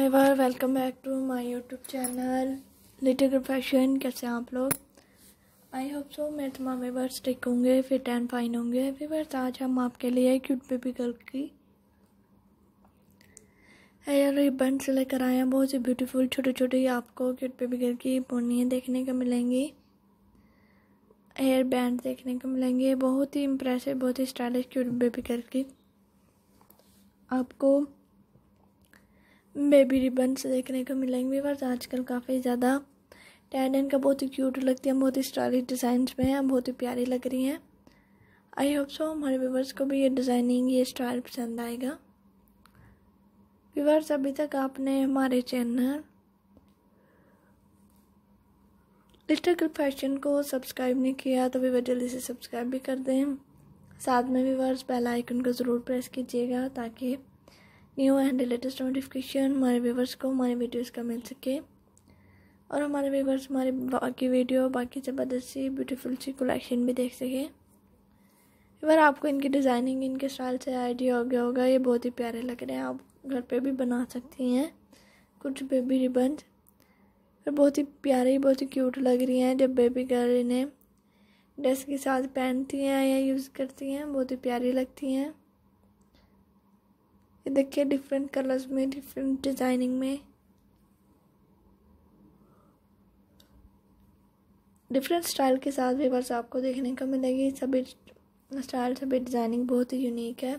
ever welcome back to my YouTube channel little fashion कैसे हैं आप लोग आई होप सो मैं तमाम वेवर्स टिक होंगे फिट एंड फाइन होंगे वेवर्स आज हम आपके लिए क्यूट बेबी गर्ल की हेयर रिबन से लेकर आए हैं बहुत ही ब्यूटीफुल छोटी छोटी आपको क्यूट बेबी गर्ल की पोनियाँ देखने को मिलेंगी हेयर बैंड देखने को मिलेंगे बहुत ही इम्प्रेसिव बहुत ही स्टाइलिश क्यूट बेबी गर्ल की आपको बेबी रिबन्स देखने को मिलेंगे बस आजकल काफ़ी ज़्यादा टैन का बहुत ही क्यूट लगती है बहुत ही स्टाइलिश डिज़ाइन में हैं बहुत ही प्यारी लग रही हैं आई होप सो हमारे व्यूवर्स को भी ये डिज़ाइनिंग ये स्टाइल पसंद आएगा व्यूवर्स अभी तक आपने हमारे चैनल लिटिकल फैशन को सब्सक्राइब नहीं किया तो व्यूवर जल्दी से सब्सक्राइब भी कर दें साथ में व्यूवर्स बेल आइकन को ज़रूर प्रेस कीजिएगा ताकि न्यू एंड लेटेस्ट नोटिफिकेशन हमारे व्यूवर्स को हमारे वीडियोस का मिल सके और हमारे व्यूवर्स हमारे बाकी वीडियो बाकी ज़बरदस्त सी ब्यूटीफुल सी कलेक्शन भी देख सके अगर आपको इनकी डिज़ाइनिंग इनके स्टाइल से आइडिया हो गया होगा ये बहुत ही प्यारे लग रहे हैं आप घर पर भी बना सकती हैं कुछ बेबी रिबन और बहुत ही प्यारी बहुत ही क्यूट लग रही हैं जब बेबी गर्ल इन्हें ड्रेस के साथ पहनती हैं या यूज़ करती हैं बहुत ही प्यारी लगती हैं ये देखिए डिफरेंट कलर्स में डिफरेंट डिजाइनिंग में डिफरेंट स्टाइल के साथ भी बस आपको देखने को मिलेगी सभी स्टाइल सभी डिज़ाइनिंग बहुत ही यूनिक है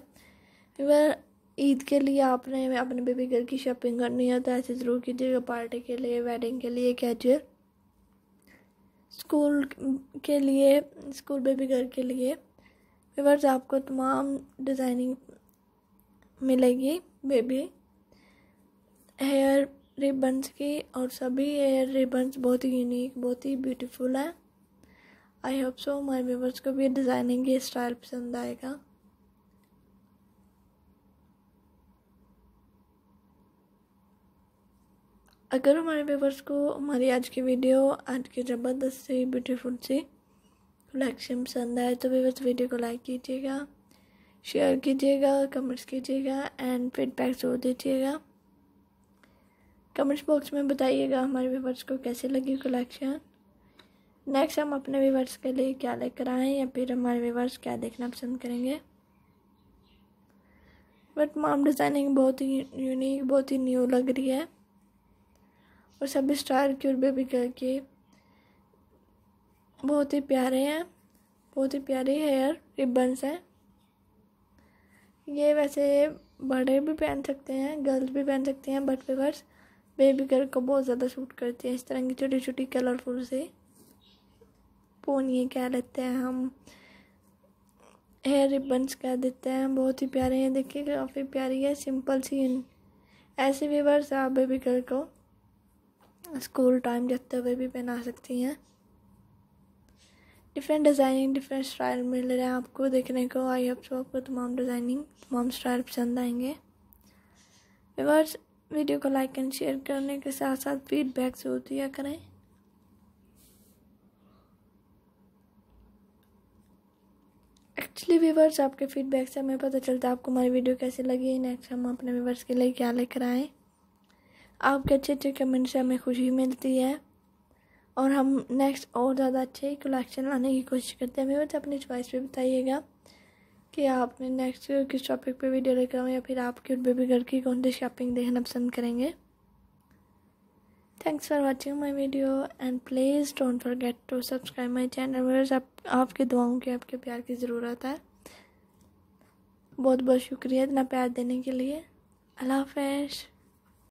अगर ईद के लिए आपने अपने बेबी गर्ल की शॉपिंग करनी है तो ऐसे ज़रूर कीजिएगा पार्टी के लिए वेडिंग के लिए कैजुअल स्कूल के लिए स्कूल बेबी गर्ल के लिए व्यवर्स आपको तमाम डिज़ाइनिंग मिलेगी बेबी हेयर रिबन्स की और सभी हेयर रिबन्स बहुत ही यूनिक बहुत ही ब्यूटीफुल है I hope so my viewers को भी डिज़ाइनिंग ये स्टाइल पसंद आएगा अगर हमारे व्यूवर्स को हमारी आज की वीडियो आज की ज़बरदस्त सी ब्यूटीफुल सी कलेक्शन पसंद आए तो व्यूवर्स वीडियो को लाइक कीजिएगा शेयर कीजिएगा कमेंट्स कीजिएगा एंड फीडबैक जरूर दीजिएगा कमेंट्स बॉक्स में बताइएगा हमारे व्यूवर्स को कैसे लगी कलेक्शन नेक्स्ट हम अपने व्यूवर्स के लिए क्या लेकर आए या फिर हमारे व्यूवर्स क्या देखना पसंद करेंगे बट माम डिज़ाइनिंग बहुत ही यूनिक बहुत ही न्यू लग रही है और सभी स्टार क्यूर बेबी गर्ल के बहुत ही प्यारे हैं बहुत ही प्यारे हेयर रिबन्स हैं ये वैसे बड़े भी पहन सकते हैं गर्ल्स भी पहन सकते हैं बट पेपर्स बेबी गर्ल को बहुत ज़्यादा सूट करती है इस तरह की छोटी छोटी कलरफुल से पोनिए कह लेते हैं हम हेयर रिबन्स कह देते हैं बहुत ही प्यारे हैं देखिए काफ़ी प्यारी है सिंपल सी ऐसे भी वर्ष आप बेबी गर्ल को स्कूल टाइम जाते हुए भी पहना सकती हैं डिफरेंट डिज़ाइनिंग डिफरेंट स्टाइल मिल रहे हैं आपको देखने को आई होप सो आपको तमाम डिज़ाइनिंग तमाम स्टाइल पसंद आएंगे व्यवर्स वीडियो को लाइक एंड शेयर करने के साथ साथ फीडबैक जरूर दिया करें एक्चुअली व्यूवर्स आपके फीडबैक से हमें पता चलता है आपको हमारी वीडियो कैसी लगी नेक्स्ट हम अपने व्यूवर्स के लिए क्या लेकर आएँ आपके अच्छे अच्छे कमेंट से हमें खुशी मिलती है और हम नेक्स्ट और ज़्यादा अच्छे कलेक्शन लाने की कोशिश करते हैं हमें तो अपनी चॉइस पर बताइएगा कि आपने नेक्स्ट किस टॉपिक पे वीडियो लेकर या फिर आपके क्यों बेबी गर्ल की कौन सी शॉपिंग देखना पसंद करेंगे thanks for watching my video and please don't forget to subscribe my channel वर्स आप आपके दुआओं की आपके प्यार की ज़रूरत है बहुत बहुत शुक्रिया इतना प्यार देने के लिए अल्लाह हाफ